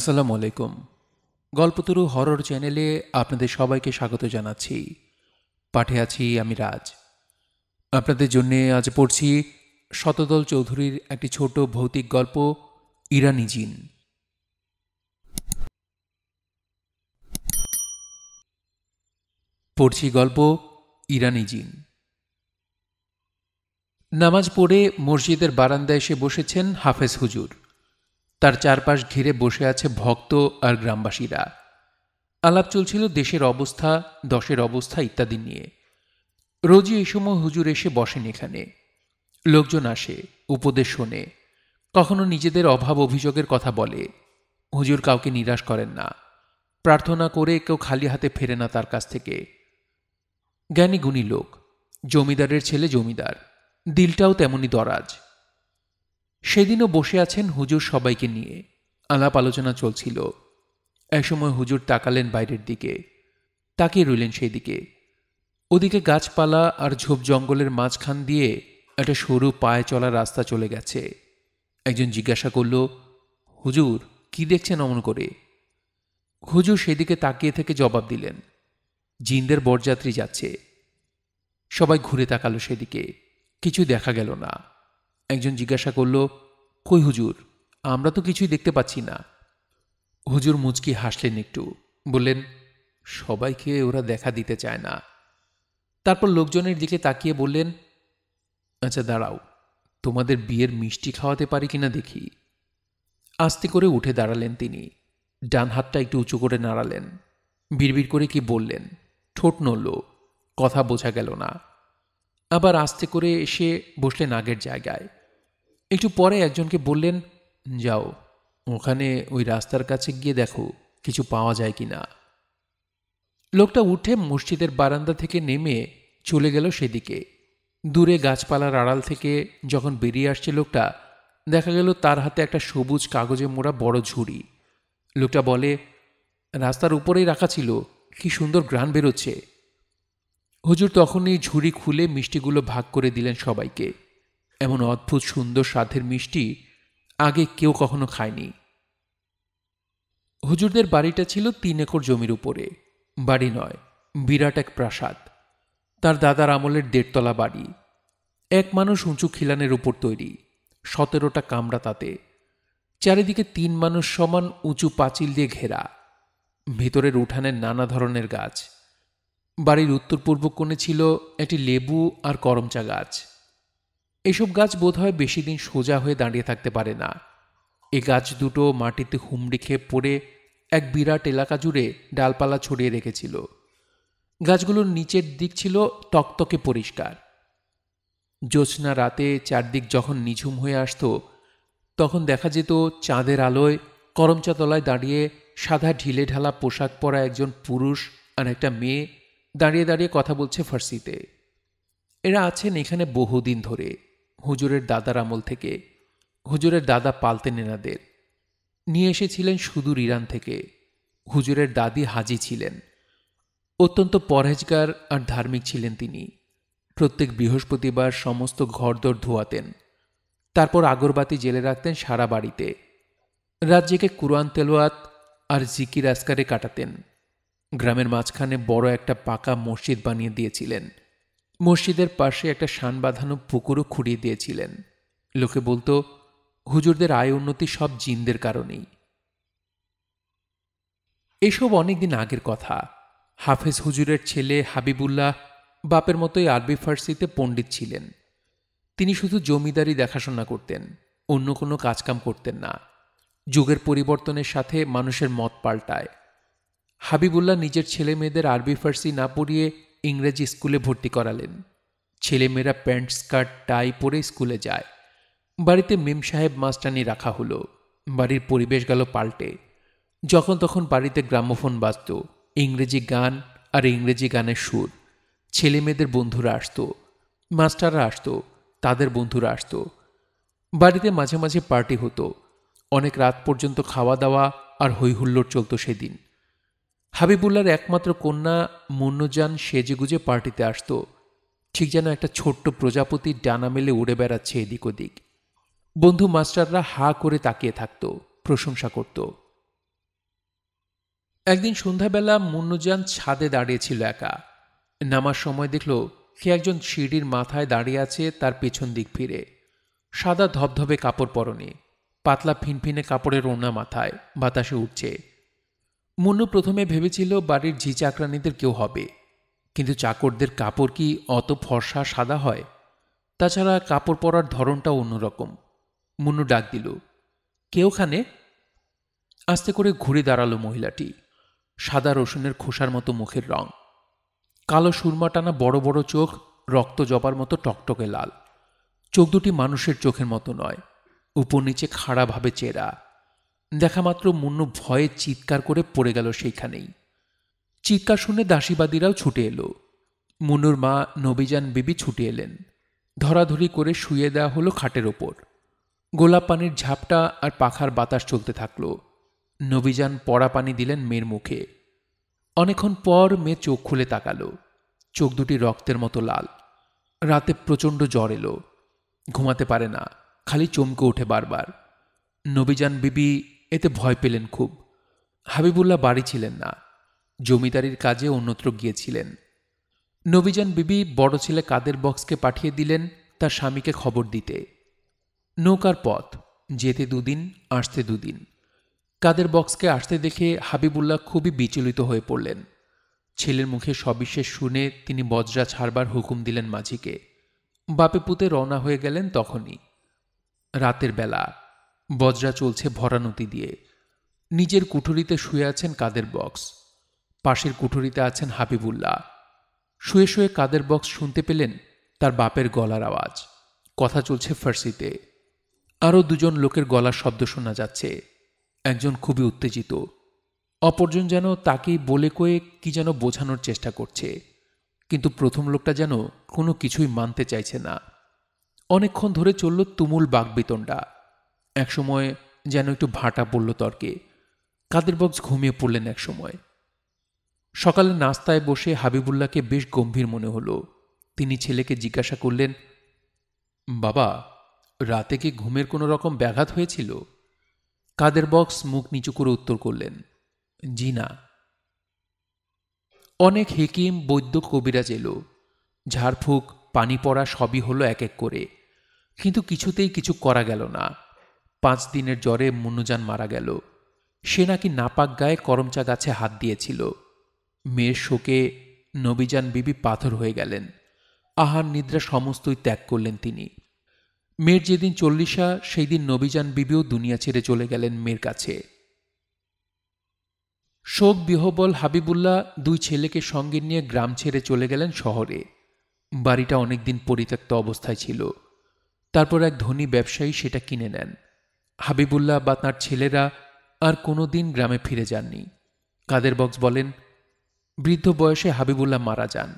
আসসালামু আলাইকুম গল্পতরু হরর চ্যানেলে আপনাদের সবাইকে স্বাগত জানাচ্ছি পাঠে আছি আমি রাজ আপনাদের জন্য আজ পড়ছি শতদল চৌধুরীর একটি ছোট ভৌতিক গল্প ইরানি জিন পড়ছি গল্প ইরানি জিন নামাজ পড়ে মসজিদের বারান্দায় এসে বসেছেন হাফেজ হুজুর তার চারপাশ ঘিরে বসে আছে ভক্ত আর গ্রামবাসীরা আলাপ চলছিল দেশের অবস্থা দশের অবস্থা ইত্যাদি নিয়ে রোজই এই সময় হুজুর এসে বসেন এখানে লোকজন আসে উপদেশ শোনে কখনো নিজেদের অভাব অভিযোগের কথা বলে হুজুর কাউকে নিরাশ করেন না প্রার্থনা করে কেউ খালি হাতে ফেরে না তার কাছ থেকে জ্ঞানী গুণী লোক জমিদারের ছেলে জমিদার দিলটাও তেমনি দরাজ সেদিনও বসে আছেন হুজুর সবাইকে নিয়ে আলাপ আলোচনা চলছিল একসময় হুজুর তাকালেন বাইরের দিকে তাকিয়ে রইলেন সেই দিকে ওদিকে গাছপালা আর ঝোপ জঙ্গলের মাঝখান দিয়ে একটা সরু পায়ে চলা রাস্তা চলে গেছে একজন জিজ্ঞাসা করল হুজুর কি দেখছেন অমন করে হুজুর সেদিকে তাকিয়ে থেকে জবাব দিলেন জিনদের বরযাত্রী যাচ্ছে সবাই ঘুরে তাকালো সেদিকে কিছু দেখা গেল না একজন জিজ্ঞাসা করল কই হুজুর আমরা তো কিছুই দেখতে পাচ্ছি না হুজুর মুচকি হাসলেন একটু বললেন সবাইকে ওরা দেখা দিতে চায় না তারপর লোকজনের দিকে তাকিয়ে বললেন আচ্ছা দাঁড়াও তোমাদের বিয়ের মিষ্টি খাওয়াতে পারি কিনা দেখি আস্তে করে উঠে দাঁড়ালেন তিনি ডান হাতটা একটু উঁচু করে নাড়ালেন বিড়বিড় করে কি বললেন ঠোঁট নড়ল কথা বোঝা গেল না আবার আস্তে করে এসে বসলেন আগের জায়গায় একটু পরে একজনকে বললেন যাও ওখানে ওই রাস্তার কাছে গিয়ে দেখো কিছু পাওয়া যায় কি না লোকটা উঠে মসজিদের বারান্দা থেকে নেমে চলে গেল সেদিকে দূরে গাছপালার আড়াল থেকে যখন বেরিয়ে আসছে লোকটা দেখা গেল তার হাতে একটা সবুজ কাগজে মোড়া বড় ঝুড়ি লোকটা বলে রাস্তার উপরেই রাখা ছিল কি সুন্দর গ্রান বেরোচ্ছে হুজুর তখনই ঝুড়ি খুলে মিষ্টিগুলো ভাগ করে দিলেন সবাইকে এমন অদ্ভুত সুন্দর স্বাদের মিষ্টি আগে কেউ কখনো খায়নি হুজুরদের বাড়িটা ছিল তিন একর জমির উপরে বাড়ি নয় বিরাট এক প্রাসাদ তার দাদার আমলের দেড়তলা বাড়ি এক মানুষ উঁচু খিলানের উপর তৈরি সতেরোটা কামরা তাতে চারিদিকে তিন মানুষ সমান উঁচু পাঁচিল দিয়ে ঘেরা ভিতরের উঠানে নানা ধরনের গাছ বাড়ির উত্তর পূর্ব কোণে ছিল একটি লেবু আর করমচা গাছ এসব গাছ বোধহয় বেশি দিন সোজা হয়ে দাঁড়িয়ে থাকতে পারে না এ গাছ দুটো মাটিতে হুমড়ি খেয়ে পড়ে এক বিরাট এলাকা জুড়ে ডালপালা ছড়িয়ে রেখেছিল গাছগুলোর নিচের দিক ছিল তকতকে পরিষ্কার জ্যোৎস্না রাতে চারদিক যখন নিঝুম হয়ে আসত তখন দেখা যেত চাঁদের আলোয় করমচাতলায় দাঁড়িয়ে সাদা ঢিলে ঢালা পোশাক পরা একজন পুরুষ আর একটা মেয়ে দাঁড়িয়ে দাঁড়িয়ে কথা বলছে ফার্সিতে এরা আছেন এখানে বহুদিন ধরে হুজুরের দাদার আমল থেকে হুজুরের দাদা পালতেন এনাদের নিয়ে এসেছিলেন সুদূর ইরান থেকে হুজুরের দাদি হাজি ছিলেন অত্যন্ত পরহেজগার আর ধার্মিক ছিলেন তিনি প্রত্যেক বৃহস্পতিবার সমস্ত ঘরদোর ধোয়াতেন তারপর আগরবাতি জেলে রাখতেন সারা বাড়িতে রাত কুরআন তেলোয়াত আর জিকির আসকারে কাটাতেন গ্রামের মাঝখানে বড় একটা পাকা মসজিদ বানিয়ে দিয়েছিলেন মসজিদের পাশে একটা শান বাঁধানো পুকুরও খুঁড়িয়ে দিয়েছিলেন লোকে বলতো হুজুরদের আয় উন্নতি সব জিনদের কারণেই এসব অনেকদিন আগের কথা হাফেজ হুজুরের ছেলে হাবিবুল্লাহ বাপের মতোই আরবি ফার্সিতে পণ্ডিত ছিলেন তিনি শুধু জমিদারি দেখাশোনা করতেন অন্য কোনো কাজকাম করতেন না যুগের পরিবর্তনের সাথে মানুষের মত পাল্টায় হাবিবুল্লাহ নিজের ছেলে মেয়েদের আরবি ফার্সি না পড়িয়ে ইংরেজি স্কুলে ভর্তি করালেন ছেলেমেয়েরা প্যান্ট স্কার্ট টাই পরে স্কুলে যায় বাড়িতে মেম সাহেব মাস্টানি রাখা হলো বাড়ির পরিবেশ গেল পাল্টে যখন তখন বাড়িতে গ্রামোফোন বাজত ইংরেজি গান আর ইংরেজি গানের সুর ছেলে মেয়েদের বন্ধুরা আসতো মাস্টাররা আসতো তাদের বন্ধুরা আসতো বাড়িতে মাঝে মাঝে পার্টি হতো অনেক রাত পর্যন্ত খাওয়া দাওয়া আর হৈহুল্লোড় চলতো সেদিন হাবিবুল্লার একমাত্র কন্যা মুন্নুজান সেজেগুজে পার্টিতে আসত ঠিক যেন একটা ছোট্ট প্রজাপতি ডানা মেলে উড়ে বেড়াচ্ছে এদিক ওদিক বন্ধু মাস্টাররা হা করে তাকিয়ে থাকত প্রশংসা করত একদিন সন্ধ্যাবেলা মুন্নজান ছাদে দাঁড়িয়েছিল একা নামার সময় দেখল সে একজন সিঁড়ির মাথায় দাঁড়িয়ে আছে তার পেছন দিক ফিরে সাদা ধবধবে কাপড় পরনে পাতলা ফিনফিনে কাপড়ের ওনা মাথায় বাতাসে উঠছে মুন্নু প্রথমে ভেবেছিল বাড়ির ঝি চাকরানিদের কেউ হবে কিন্তু চাকরদের কাপড় কি অত ফর্সা সাদা হয় তাছাড়া কাপড় পরার ধরনটাও অন্যরকম মুন্নু ডাক দিল কেউখানে আস্তে করে ঘুরে দাঁড়ালো মহিলাটি সাদা রসুনের খোসার মতো মুখের রং কালো সুরমা টানা বড় বড় চোখ রক্ত জবার মতো টকটকে লাল চোখ দুটি মানুষের চোখের মতো নয় উপর নিচে খাড়াভাবে চেরা দেখামাত্র মুন্নু ভয়ে চিৎকার করে পড়ে গেল সেইখানেই চিৎকার শুনে দাসীবাদীরাও ছুটে এলো মুন্নুর মা নবীজান বিবি ছুটে এলেন ধরাধরি করে শুয়ে দেওয়া হলো খাটের ওপর গোলাপ পানির ঝাপটা আর পাখার বাতাস চলতে থাকল নবীজান পড়া পানি দিলেন মেয়ের মুখে অনেকক্ষণ পর মেয়ে চোখ খুলে তাকালো চোখ দুটি রক্তের মতো লাল রাতে প্রচণ্ড জ্বর এলো ঘুমাতে পারে না খালি চমকে ওঠে বারবার নবীজান বিবি এতে ভয় পেলেন খুব হাবিবুল্লাহ বাড়ি ছিলেন না জমিদারির কাজে অন্যত্র গিয়েছিলেন নবীজান বিবি বড় ছেলে কাদের বক্সকে পাঠিয়ে দিলেন তার স্বামীকে খবর দিতে নৌকার পথ যেতে দুদিন আসতে দুদিন কাদের বক্সকে আসতে দেখে হাবিবুল্লাহ খুবই বিচলিত হয়ে পড়লেন ছেলের মুখে সবিশেষ শুনে তিনি বজরা ছাড়বার হুকুম দিলেন মাঝিকে বাপে পুতে রওনা হয়ে গেলেন তখনই রাতের বেলা বজরা চলছে ভরা নদী দিয়ে নিজের কুঠুরিতে শুয়ে আছেন কাদের বক্স পাশের কুঠুরিতে আছেন হাবিবুল্লাহ শুয়ে শুয়ে কাদের বক্স শুনতে পেলেন তার বাপের গলার আওয়াজ কথা চলছে ফার্সিতে আরও দুজন লোকের গলার শব্দ শোনা যাচ্ছে একজন খুবই উত্তেজিত অপরজন যেন তাকে বলে কয়ে কি যেন বোঝানোর চেষ্টা করছে কিন্তু প্রথম লোকটা যেন কোনো কিছুই মানতে চাইছে না অনেকক্ষণ ধরে চলল তুমুল বাগবিতণ্ডা একসময় যেন একটু ভাটা পড়ল তর্কে কাদের বক্স ঘুমিয়ে পড়লেন একসময় সকালে নাস্তায় বসে হাবিবুল্লাহকে বেশ গম্ভীর মনে হলো তিনি ছেলেকে জিজ্ঞাসা করলেন বাবা রাতে কি ঘুমের কোনো রকম ব্যাঘাত হয়েছিল কাদের বক্স মুখ নিচু করে উত্তর করলেন জি না অনেক হেকিম বৈদ্য কবিরাজ এলো ঝাড়ফুঁক পানি পড়া সবই হলো এক এক করে কিন্তু কিছুতেই কিছু করা গেল না পাঁচ দিনের জ্বরে মুন্নুজান মারা গেল সে নাকি নাপাক গায়ে করমচা গাছে হাত দিয়েছিল মেয়ের শোকে নবীজান বিবি পাথর হয়ে গেলেন আহার নিদ্রা সমস্তই ত্যাগ করলেন তিনি মেয়ের যেদিন চল্লিশা সেই দিন নবীজান বিবিও দুনিয়া ছেড়ে চলে গেলেন মেয়ের কাছে শোক বিহবল হাবিবুল্লাহ দুই ছেলেকে সঙ্গে নিয়ে গ্রাম ছেড়ে চলে গেলেন শহরে বাড়িটা অনেকদিন পরিত্যক্ত অবস্থায় ছিল তারপর এক ধনী ব্যবসায়ী সেটা কিনে নেন হাবিবুল্লাহ বা তাঁর ছেলেরা আর কোনো দিন গ্রামে ফিরে যাননি কাদের বক্স বলেন বৃদ্ধ বয়সে হাবিবুল্লাহ মারা যান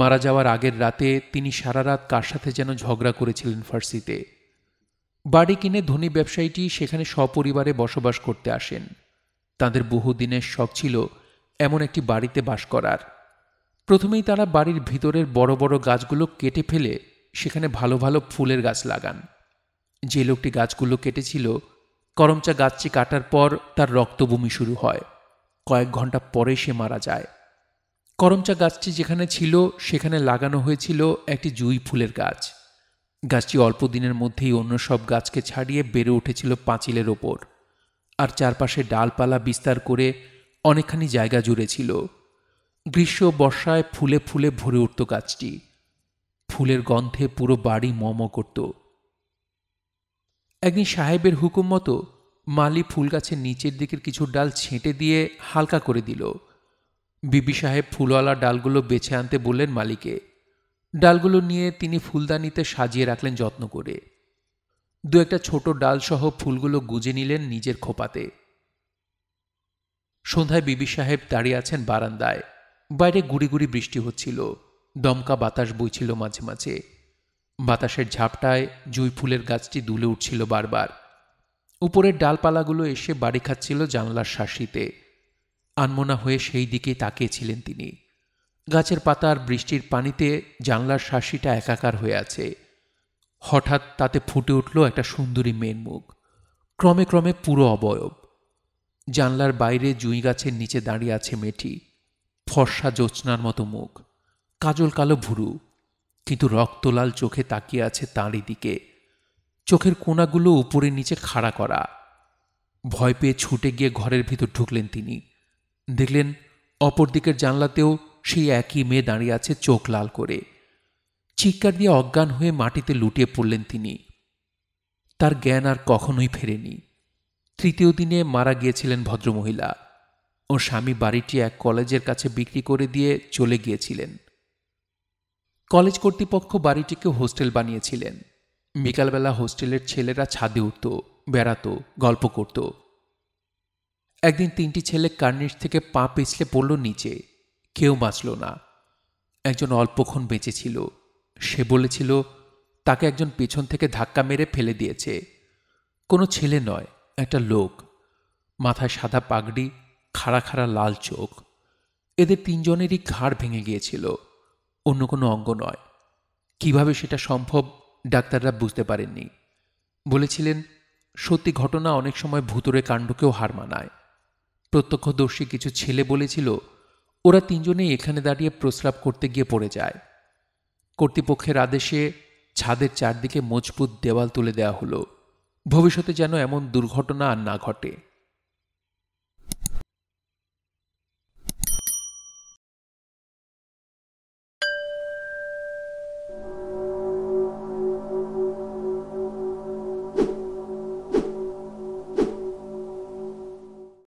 মারা যাওয়ার আগের রাতে তিনি সারা রাত কার সাথে যেন ঝগড়া করেছিলেন ফার্সিতে বাড়ি কিনে ধনী ব্যবসায়ীটি সেখানে সপরিবারে বসবাস করতে আসেন তাদের বহুদিনের শখ ছিল এমন একটি বাড়িতে বাস করার প্রথমেই তারা বাড়ির ভিতরের বড় বড় গাছগুলো কেটে ফেলে সেখানে ভালো ভালো ফুলের গাছ লাগান যে লোকটি গাছগুলো কেটেছিল করমচা গাছটি কাটার পর তার রক্তভূমি শুরু হয় কয়েক ঘন্টা পরে সে মারা যায় করমচা গাছটি যেখানে ছিল সেখানে লাগানো হয়েছিল একটি জুই ফুলের গাছ গাছটি অল্প দিনের মধ্যেই অন্য সব গাছকে ছাড়িয়ে বেড়ে উঠেছিল পাঁচিলের ওপর আর চারপাশে ডালপালা বিস্তার করে অনেকখানি জায়গা জুড়ে ছিল গ্রীষ্ম বর্ষায় ফুলে ফুলে ভরে উঠত গাছটি ফুলের গন্ধে পুরো বাড়ি মম করতো একদিন সাহেবের হুকুম মতো মালি ফুল গাছের নিচের দিকের কিছু ডাল ছেঁটে দিয়ে হালকা করে দিল বিবি সাহেব ফুলওয়ালা ডালগুলো বেছে আনতে বললেন মালিকে ডালগুলো নিয়ে তিনি ফুলদানিতে সাজিয়ে রাখলেন যত্ন করে দু একটা ছোট ডালসহ ফুলগুলো গুজে নিলেন নিজের খোপাতে সন্ধ্যায় বিবি সাহেব দাঁড়িয়ে আছেন বারান্দায় বাইরে গুড়ি গুড়ি বৃষ্টি হচ্ছিল দমকা বাতাস বইছিল মাঝে মাঝে বাতাসের ঝাপটায় জুঁই ফুলের গাছটি দুলে উঠছিল বারবার উপরের ডালপালাগুলো এসে বাড়ি খাচ্ছিল জানলার শাসিতে আনমোনা হয়ে সেই দিকে তাকিয়েছিলেন তিনি গাছের পাতার বৃষ্টির পানিতে জানলার শাসিটা একাকার হয়ে আছে হঠাৎ তাতে ফুটে উঠল একটা সুন্দরী মেয়ের মুখ ক্রমে ক্রমে পুরো অবয়ব জানলার বাইরে জুঁই গাছের নিচে দাঁড়িয়ে আছে মেটি ফর্সা জ্যোৎস্নার মতো মুখ কাজল কালো ভুরু কিন্তু রক্তলাল চোখে তাকিয়ে আছে তাঁরই দিকে চোখের কোনাগুলো উপরে নিচে খাড়া করা ভয় পেয়ে ছুটে গিয়ে ঘরের ভিতর ঢুকলেন তিনি দেখলেন অপরদিকের জানলাতেও সেই একই মেয়ে দাঁড়িয়ে আছে চোখ লাল করে চিৎকার দিয়ে অজ্ঞান হয়ে মাটিতে লুটিয়ে পড়লেন তিনি তার জ্ঞান আর কখনোই ফেরেনি তৃতীয় দিনে মারা গিয়েছিলেন ভদ্রমহিলা ওর স্বামী বাড়িটি এক কলেজের কাছে বিক্রি করে দিয়ে চলে গিয়েছিলেন কলেজ কর্তৃপক্ষ বাড়িটিকে হোস্টেল বানিয়েছিলেন বিকালবেলা হোস্টেলের ছেলেরা ছাদে উঠত বেড়াত গল্প করত একদিন তিনটি ছেলে কার্নিস থেকে পা পিছলে পড়ল নিচে কেউ বাঁচল না একজন অল্পক্ষণ বেঁচেছিল সে বলেছিল তাকে একজন পেছন থেকে ধাক্কা মেরে ফেলে দিয়েছে কোনো ছেলে নয় একটা লোক মাথায় সাদা পাগড়ি খাড়া খাড়া লাল চোখ এদের তিনজনেরই ঘাড় ভেঙে গিয়েছিল অন্য কোনো অঙ্গ নয় কিভাবে সেটা সম্ভব ডাক্তাররা বুঝতে পারেননি বলেছিলেন সত্যি ঘটনা অনেক সময় ভুতুরে কাণ্ডকেও হার মানায় প্রত্যক্ষদর্শী কিছু ছেলে বলেছিল ওরা তিনজনেই এখানে দাঁড়িয়ে প্রস্রাব করতে গিয়ে পড়ে যায় কর্তৃপক্ষের আদেশে ছাদের চারদিকে মজবুত দেওয়াল তুলে দেওয়া হলো ভবিষ্যতে যেন এমন দুর্ঘটনা আর না ঘটে